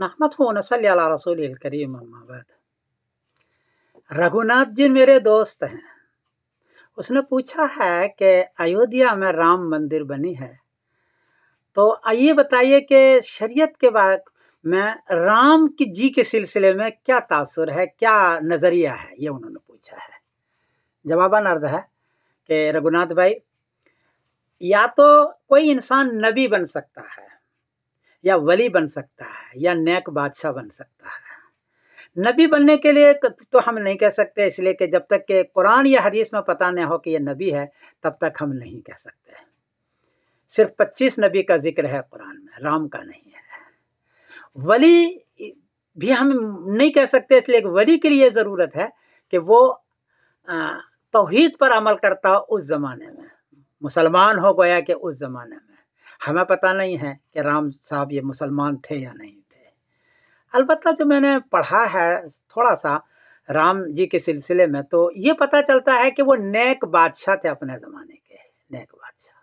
नहमद नसली अला रसूल करीम अम्माबाद रघुनाथ जी मेरे दोस्त हैं उसने पूछा है कि अयोध्या में राम मंदिर बनी है तो आइए बताइए कि शरीयत के बाद में राम की जी के सिलसिले में क्या तासुर है क्या नज़रिया है ये उन्होंने पूछा है जवाबान अर्ज है कि रघुनाथ भाई या तो कोई इंसान नबी बन सकता है या वली बन सकता है या नेक बादशाह बन सकता है नबी बनने के लिए तो हम नहीं कह सकते इसलिए कि जब तक के कुरान या हदीस में पता नहीं हो कि यह नबी है तब तक हम नहीं कह सकते सिर्फ 25 नबी का जिक्र है कुरान में राम का नहीं है वली भी हम नहीं कह सकते इसलिए वली के लिए ज़रूरत है कि वो तोहहीद पर अमल करता हो उस ज़माने में मुसलमान हो गया कि उस ज़माने में हमें पता नहीं है कि राम साहब ये मुसलमान थे या नहीं थे अलबत् जो मैंने पढ़ा है थोड़ा सा राम जी के सिलसिले में तो ये पता चलता है कि वो नेक बादशाह थे अपने ज़माने के नेक बादशाह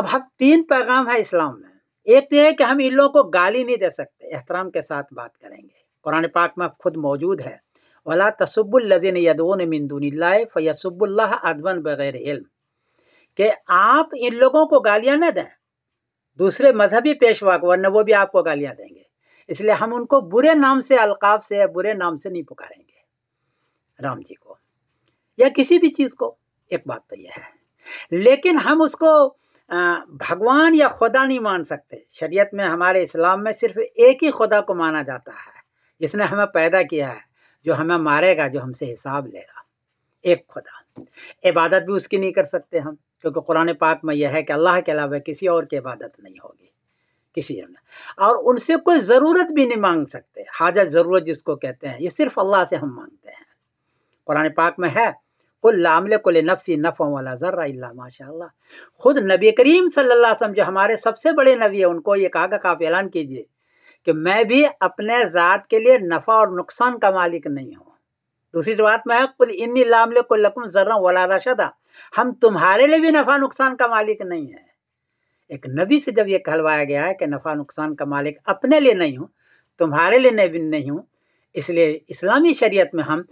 अब हम तीन पैगाम है इस्लाम में एक तो यह कि हम इन लोगों को गाली नहीं दे सकते एहतराम के साथ बात करेंगे कुरान पाक में खुद मौजूद है वला तसब्बुल्लजीन यदोन मिंदून फ़यसब्बुल्ला अदबन बग़ैर इल्म कि आप इन लोगों को गालियां ना दें दूसरे मजहबी पेशवा को वरना वो भी आपको गालियां देंगे इसलिए हम उनको बुरे नाम से अलकाब से या बुरे नाम से नहीं पुकारेंगे राम जी को या किसी भी चीज़ को एक बात तो यह है लेकिन हम उसको भगवान या खुदा नहीं मान सकते शरीयत में हमारे इस्लाम में सिर्फ एक ही खुदा को माना जाता है जिसने हमें पैदा किया है जो हमें मारेगा जो हमसे हिसाब लेगा एक खुदा इबादत भी उसकी नहीं कर सकते हम क्योंकि कुरान पाक में यह है कि अल्लाह के अलावा किसी और की इबादत नहीं होगी किसी ने और उनसे कोई ज़रूरत भी नहीं मांग सकते हाजत ज़रूरत जिसको कहते हैं ये सिर्फ अल्लाह से हम मांगते हैं कुरान पाक में है कुल लामले कुल नफसी नफ़ों वाला ज़र्रा माशा खुद नबी करीम सल्ला जो हमारे सबसे बड़े नबी है उनको ये कहा का आप ऐलान कीजिए कि मैं भी अपने ज़ात के लिए नफ़ा और नुकसान का मालिक नहीं हूँ दूसरी बात में है कुल इन्नी लामले को लकुम जर्रा वला रशदा हम तुम्हारे लिए भी नफ़ा नुकसान का मालिक नहीं है एक नबी से जब यह कहलवाया गया है कि नफ़ा नुकसान का मालिक अपने लिए नहीं हूँ तुम्हारे लिए नहीं हूँ इसलिए इस्लामी शरीयत में हम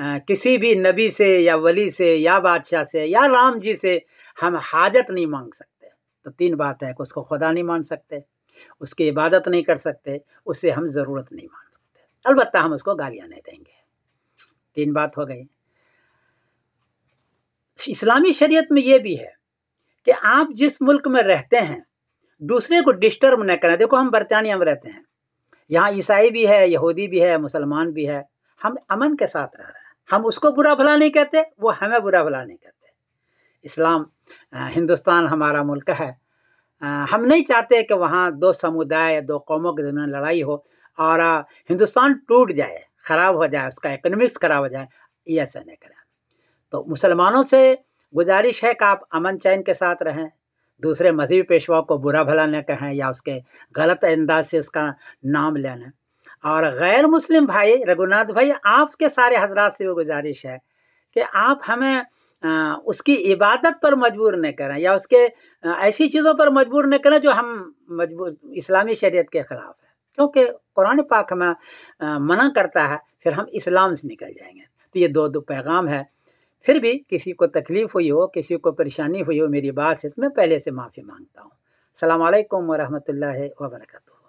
आ, किसी भी नबी से या वली से या बादशाह से या राम जी से हम हाजत नहीं मांग सकते तो तीन बात है कि उसको खुदा नहीं मान सकते उसकी इबादत नहीं कर सकते उससे हम ज़रूरत नहीं मान सकते अलबत्त हम उसको गालियाँ नहीं देंगे तीन बात हो गई इस्लामी शरीयत में ये भी है कि आप जिस मुल्क में रहते हैं दूसरे को डिस्टर्ब न करें देखो हम बरतानिया में रहते हैं यहाँ ईसाई भी है यहूदी भी है मुसलमान भी है हम अमन के साथ रह रहे हैं हम उसको बुरा भला नहीं कहते वो हमें बुरा भला नहीं कहते इस्लाम हिंदुस्तान हमारा मुल्क है हम नहीं चाहते कि वहाँ दो समुदाय दो कौमों के दरमियान लड़ाई हो और हिंदुस्तान टूट जाए ख़राब हो जाए उसका इकोनॉमिक्स ख़राब हो जाए ये ऐसा नहीं करें तो मुसलमानों से गुजारिश है कि आप अमन चैन के साथ रहें दूसरे मजहबी पेशवाओं को बुरा भला न कहें या उसके गलत अंदाज से उसका नाम लेना और गैर मुस्लिम भाई रघुनाथ भाई आपके सारे हजरात से वो गुजारिश है कि आप हमें उसकी इबादत पर मजबूर न करें या उसके ऐसी चीज़ों पर मजबूर न करें जो हम मजबूर इस्लामी शरीयत के ख़िलाफ़ है क्योंकि कुरान पाक हमें मना करता है फिर हम इस्लाम से निकल जाएंगे तो ये दो दो पैगाम है फिर भी किसी को तकलीफ़ हुई हो किसी को परेशानी हुई हो मेरी बात से तो मैं पहले से माफ़ी मांगता हूँ अल्लाम वरहमल वर्का